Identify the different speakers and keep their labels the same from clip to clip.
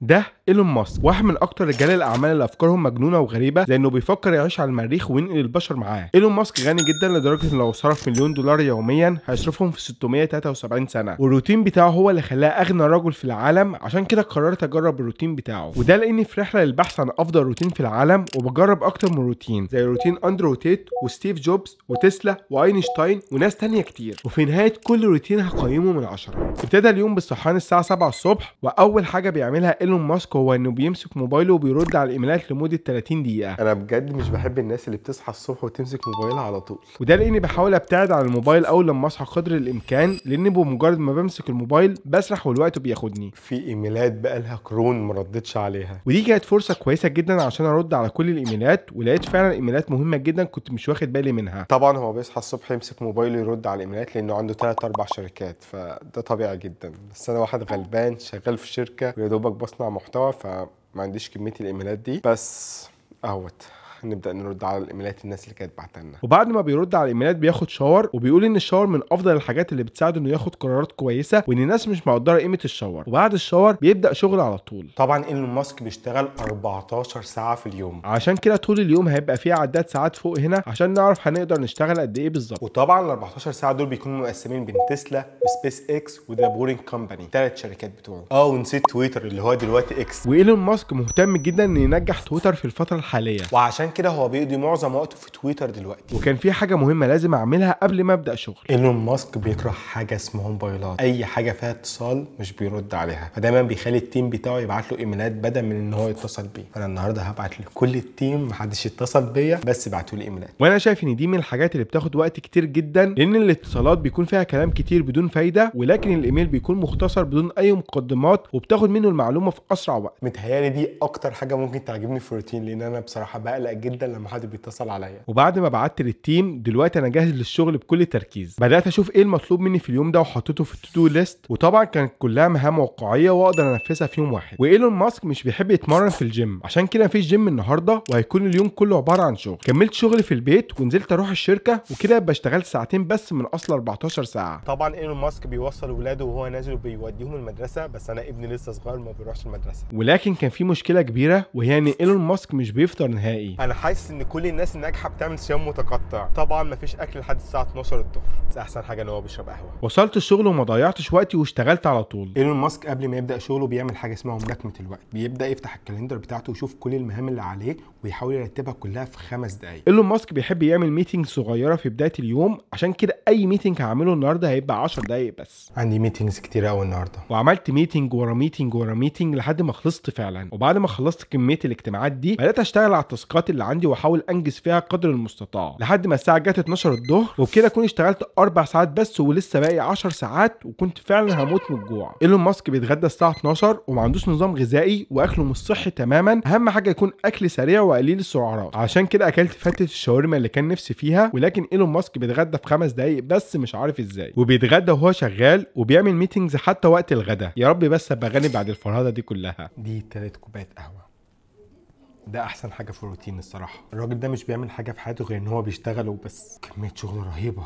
Speaker 1: ده ايلون ماسك واحد من اكتر رجال الاعمال اللي افكارهم مجنونه وغريبه لانه بيفكر يعيش على المريخ وينقل البشر معاه ايلون ماسك غني جدا لدرجه ان لو صرف مليون دولار يوميا هيصرفهم في 673 سنه والروتين بتاعه هو اللي خلاه اغنى رجل في العالم عشان كده قررت اجرب الروتين بتاعه وده لاني في رحله للبحث عن افضل روتين في العالم وبجرب اكتر من روتين زي روتين اندرو تيت وستيف جوبز وتسلا واينشتاين وناس تانية كتير وفي نهايه كل روتين هقيمه من 10 ابتدى اليوم بالصحيان الساعه 7 الصبح واول حاجه بيعملها ايلون ماسك هو انه بيمسك موبايله وبيرد على الايميلات لمده 30 دقيقه انا بجد مش بحب الناس اللي بتصحى الصبح وتمسك موبايلها على طول وده لاني بحاول ابتعد عن الموبايل اول لما اصحى قدر الامكان لان بمجرد ما بمسك الموبايل بسرح والوقت بياخدني في ايميلات بقى لها قرون ما ردتش عليها ودي كانت فرصه كويسه جدا عشان ارد على كل الايميلات ولقيت فعلا ايميلات مهمه جدا كنت مش واخد بالي منها طبعا هو بيصحى الصبح يمسك موبايله يرد على الايميلات لانه عنده 3 4 شركات فده طبيعي جدا بس انا واحد غلبان شغال في شركه ويا دوبك بصنع محتوى فما عنديش كميه الايميلات دي بس اهوت نبدا نرد على الايميلات الناس اللي كانت بعتها لنا وبعد ما بيرد على الايميلات بياخد شاور وبيقول ان الشاور من افضل الحاجات اللي بتساعده انه ياخد قرارات كويسه وان الناس مش مقدره قيمه الشاور وبعد الشاور بيبدا شغل على طول طبعا ايلون ماسك بيشتغل 14 ساعه في اليوم عشان كده طول اليوم هيبقى فيه عداد ساعات فوق هنا عشان نعرف هنقدر نشتغل قد ايه بالظبط وطبعا ال 14 ساعه دول بيكونوا مقسمين بين تسلا وسبيس اكس وذا بورينج كومباني ثلاث شركات بتوعه اه ونسيت تويتر اللي هو دلوقتي اكس وايلون ماسك مهتم جدا انه ينجح تويتر في الفتره الحاليه وعشان كده هو بيقضي معظم وقته في تويتر دلوقتي وكان في حاجه مهمه لازم اعملها قبل ما ابدا شغل ايلون ماسك بيكره حاجه اسمها موبايلات اي حاجه فيها اتصال مش بيرد عليها فدايما بيخلي التيم بتاعه يبعت له ايميلات بدل من ان هو يتصل بيه فانا النهارده هبعت لكل التيم محدش يتصل بيا بس ابعتوا لي ايميلات وانا شايف ان دي من الحاجات اللي بتاخد وقت كتير جدا لان الاتصالات بيكون فيها كلام كتير بدون فايده ولكن الايميل بيكون مختصر بدون اي مقدمات وبتاخد منه المعلومه في اسرع وقت متهيالي دي اكتر حاجه ممكن تعجبني في روتين لان انا بصراحه بقلق جدا لما حد بيتصل عليا وبعد ما بعت للتيم دلوقتي انا جاهز للشغل بكل تركيز بدات اشوف ايه المطلوب مني في اليوم ده وحطيته في التو ليست وطبعا كانت كلها مهام واقعيه واقدر انفذها في يوم واحد وايلون ماسك مش بيحب يتمرن في الجيم عشان كده مفيش جيم النهارده وهيكون اليوم كله عباره عن شغل كملت شغلي في البيت ونزلت اروح الشركه وكده بشتغل ساعتين بس من اصل 14 ساعه طبعا ايلون ماسك بيوصل ولاده وهو نازل وبيوديهم المدرسه بس انا ابني لسه صغير ما بيروحش المدرسه ولكن كان في مشكله كبيره وهي ان ايلون ماسك مش بيفطر نهائي انا حاسس ان كل الناس الناجحه بتعمل صيام متقطع طبعا مفيش اكل لحد الساعه 12 الظهر بس احسن حاجه ان هو بيشرب قهوه وصلت الشغل وما ضيعتش وقتي واشتغلت على طول ايلون ماسك قبل ما يبدا شغله بيعمل حاجه اسمها ملاكمه الوقت بيبدا يفتح الكالندر بتاعته ويشوف كل المهام اللي عليه ويحاول يرتبها كلها في خمس دقائق ايلون ماسك بيحب يعمل ميتنج صغيره في بدايه اليوم عشان كده اي ميتنج هعمله النهارده هيبقى 10 دقائق بس عندي ميتنجز كتير قوي النهارده وعملت ميتنج ورا ميتنج ورا ميتنج لحد ما خلصت فعلا وبعد ما خلصت كميه الاجتماعات دي بدات اشتغل على التاسكات اللي عندي واحاول انجز فيها قدر المستطاع لحد ما الساعه جت 12 الظهر وبكده اكون اشتغلت اربع ساعات بس ولسه باقي 10 ساعات وكنت فعلا هموت من الجوع ايلون ماسك بيتغدى الساعه 12 وما عندوش نظام غذائي واكله مش صحي تماما اهم حاجه يكون اكل سريع وقليل السعرات عشان كده اكلت فتت الشاورما اللي كان نفسي فيها ولكن ايلون ماسك بيتغدى في خمس دقايق بس مش عارف ازاي وبيتغدى وهو شغال وبيعمل ميتنجز حتى وقت الغدا يا رب بس ابقى غني بعد الفرهده دي كلها دي تلات كوبايات قهوه ده احسن حاجه في الروتين الصراحه الراجل ده مش بيعمل حاجه في حياته غير ان هو بيشتغل وبس كميه شغل رهيبه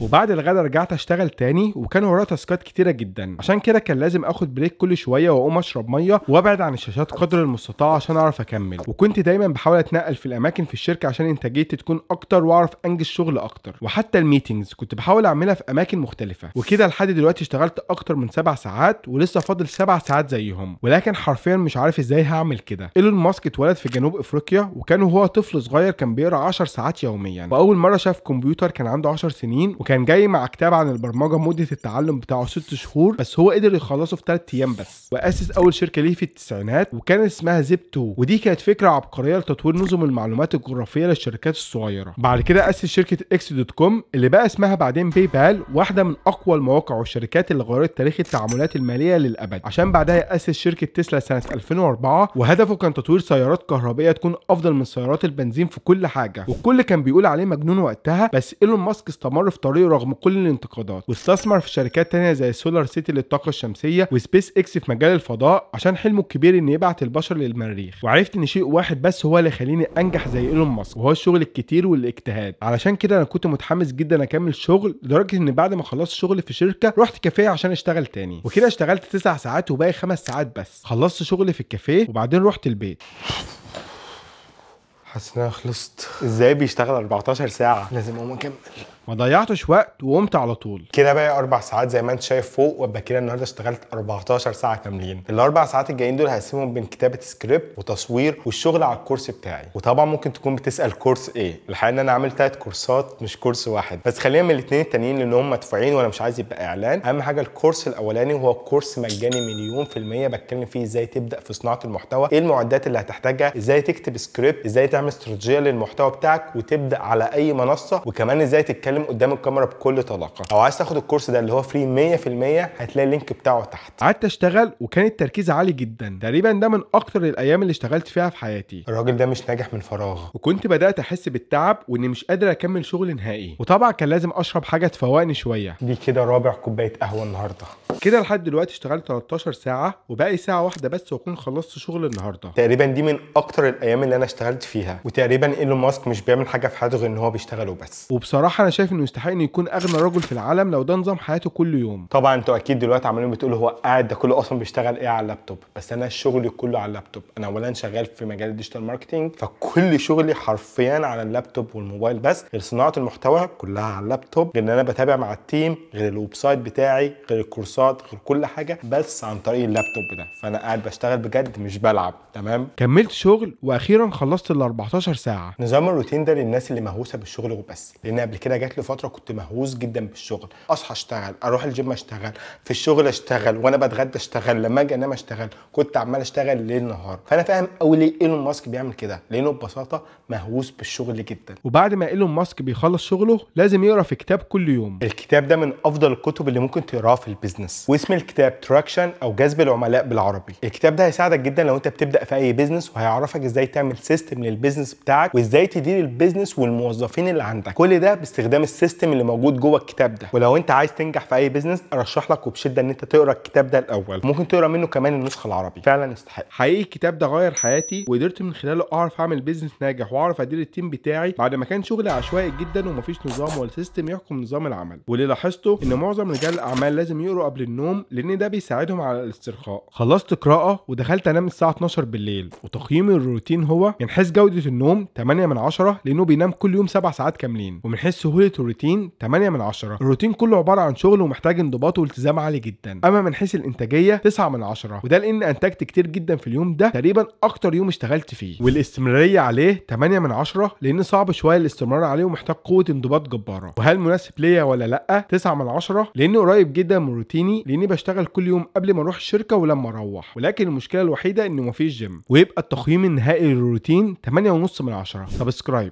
Speaker 1: وبعد الغدا رجعت اشتغل تاني وكان ورايا تاسكات كتيره جدا عشان كده كان لازم اخد بريك كل شويه واقوم اشرب ميه وابعد عن الشاشات قدر المستطاع عشان اعرف اكمل وكنت دايما بحاول اتنقل في الاماكن في الشركه عشان انتاجيتي تكون اكتر واعرف انجز شغل اكتر وحتى الميتنجز كنت بحاول اعملها في اماكن مختلفه وكده لحد دلوقتي اشتغلت اكتر من سبع ساعات ولسه فاضل سبع ساعات زيهم ولكن حرفيا مش عارف ازاي هعمل كده ايلون ماسك اتولد في جنوب افريقيا وكان وهو طفل صغير كان بيقرا 10 ساعات يوميا واول مره شاف كمبيوتر كان عنده 10 سنين وكان جاي مع كتاب عن البرمجه مده التعلم بتاعه ست شهور بس هو قدر يخلصه في ثلاث ايام بس واسس اول شركه ليه في التسعينات وكان اسمها زيب 2 ودي كانت فكره عبقريه لتطوير نظم المعلومات الجغرافيه للشركات الصغيره بعد كده اسس شركه اكس دوت كوم اللي بقى اسمها بعدين باي بال واحده من اقوى المواقع والشركات اللي غيرت تاريخ التعاملات الماليه للابد عشان بعدها اسس شركه تسلا سنه 2004 وهدفه كان تطوير سيارات كهربائيه تكون افضل من سيارات البنزين في كل حاجه والكل كان بيقول عليه مجنون وقتها بس ايلون ماسك استمر في قراره رغم كل الانتقادات واستثمر في شركات تانية زي سولار سيتي للطاقة الشمسية وسبيس اكس في مجال الفضاء عشان حلمه الكبير ان يبعت البشر للمريخ وعرفت ان شيء واحد بس هو اللي يخليني انجح زي ايلون ماسك وهو الشغل الكتير والاجتهاد علشان كده انا كنت متحمس جدا اكمل شغل لدرجة ان بعد ما خلصت شغل في شركة رحت كافيه عشان اشتغل تاني وكده اشتغلت 9 ساعات وباقي 5 ساعات بس خلصت شغل في الكافيه وبعدين رحت البيت حاسس ان انا خلصت ازاي بيشتغل 14 ساعه لازم اقوم اكمل ما ضيعتش وقت وقمت على طول كده بقى اربع ساعات زي ما انت شايف فوق وابقى كده النهارده اشتغلت 14 ساعه كاملين الاربع ساعات الجايين دول هقسمهم بين كتابه سكريبت وتصوير والشغل على الكورس بتاعي وطبعا ممكن تكون بتسال كورس ايه الحقيقه ان انا عامل ثلاث كورسات مش كورس واحد بس خلينا من الاثنين التانيين لان هم مدفوعين وانا مش عايز يبقى اعلان اهم حاجه الكورس الاولاني هو كورس مجاني مليون في الميه بتكلم فيه ازاي تبدا في صناعه المحتوى ايه المعدات اللي هتحتاجها ازاي تكتب سكريبت ازاي تعمل استراتيجيه للمحتوى بتاعك وتبدا على اي منصه وكمان ازاي تتكلم بتتكلم قدام الكاميرا بكل طلاقه او عايز تاخد الكورس ده اللي هو فري 100% هتلاقي اللينك بتاعه تحت قعدت اشتغل وكان التركيز عالي جدا تقريبا ده من اكتر الايام اللي اشتغلت فيها في حياتي الراجل ده مش ناجح من فراغ وكنت بدات احس بالتعب واني مش قادر اكمل شغل نهائي وطبعا كان لازم اشرب حاجه تفوقني شويه دي كده رابع كوبايه قهوه النهارده كده لحد دلوقتي اشتغلت 13 ساعه وباقي ساعه واحده بس واكون خلصت شغل النهارده تقريبا دي من اكتر الايام اللي انا اشتغلت فيها وتقريبا ايلون ماسك مش بيعمل حاجه في حياته غير ان هو بيشتغل وبس وبصراحه انا شايف انه يستحق انه يكون اغنى رجل في العالم لو ده نظام حياته كل يوم طبعا انتوا اكيد دلوقتي عمالين بتقولوا هو قاعد ده كله اصلا بيشتغل ايه على اللابتوب بس انا شغلي كله على اللابتوب انا اولا شغال في مجال الديجيتال ماركتينج، فكل شغلي حرفيا على اللابتوب والموبايل بس غير صناعه المحتوى كلها على اللابتوب غير ان انا بتابع مع التيم غير الويب سايت بتاعي غير الكورسات بعض غير كل حاجه بس عن طريق اللابتوب ده فانا قاعد بشتغل بجد مش بلعب تمام كملت شغل واخيرا خلصت ال 14 ساعه نظام الروتين ده للناس اللي مهووسه بالشغل وبس لان قبل كده جات لي فتره كنت مهووس جدا بالشغل اصحى اشتغل اروح الجيم اشتغل في الشغل اشتغل وانا بتغدى اشتغل لما اجي انام اشتغل كنت عمال اشتغل ليل نهار فانا فاهم قوي ليه ايلون ماسك بيعمل كده لانه ببساطه مهووس بالشغل جدا وبعد ما ايلون ماسك بيخلص شغله لازم يقرا في كتاب كل يوم الكتاب ده من افضل الكتب اللي ممكن تقراها في البيزنس واسم الكتاب تراكشن او جذب العملاء بالعربي الكتاب ده هيساعدك جدا لو انت بتبدا في اي بيزنس وهيعرفك ازاي تعمل سيستم للبيزنس بتاعك وازاي تدير البيزنس والموظفين اللي عندك كل ده باستخدام السيستم اللي موجود جوه الكتاب ده ولو انت عايز تنجح في اي بيزنس ارشح لك وبشده ان انت تقرا الكتاب ده الاول ممكن تقرا منه كمان النسخه العربي فعلا يستحق حقيقي الكتاب ده غير حياتي وقدرت من خلاله اعرف اعمل بيزنس ناجح واعرف ادير التيم بتاعي بعد ما كان شغلي عشوائي جدا ومفيش نظام ولا سيستم يحكم نظام العمل واللي لاحظته ان معظم رجال الاعمال لازم يقروا قبل النوم لان ده بيساعدهم على الاسترخاء خلصت قراءه ودخلت انام الساعه 12 بالليل وتقييمي الروتين هو من حيث جوده النوم 8 من 10 لانه بينام كل يوم 7 ساعات كاملين ومن حيث سهوله الروتين 8 من 10 الروتين كله عباره عن شغل ومحتاج انضباط والتزام عالي جدا اما من حيث الانتاجيه 9 من 10 وده لان انتجت كتير جدا في اليوم ده تقريبا اكتر يوم اشتغلت فيه والاستمراريه عليه 8 من 10 لان صعب شويه الاستمرار عليه ومحتاج قوه انضباط جباره وهل مناسب ليا ولا لا 9 من 10 لانه قريب جدا من روتيني لاني بشتغل كل يوم قبل ما اروح الشركه ولما اروح ولكن المشكله الوحيده انه مفيش جيم ويبقى التقييم النهائي للروتين 8.5 من 10 سبسكرايب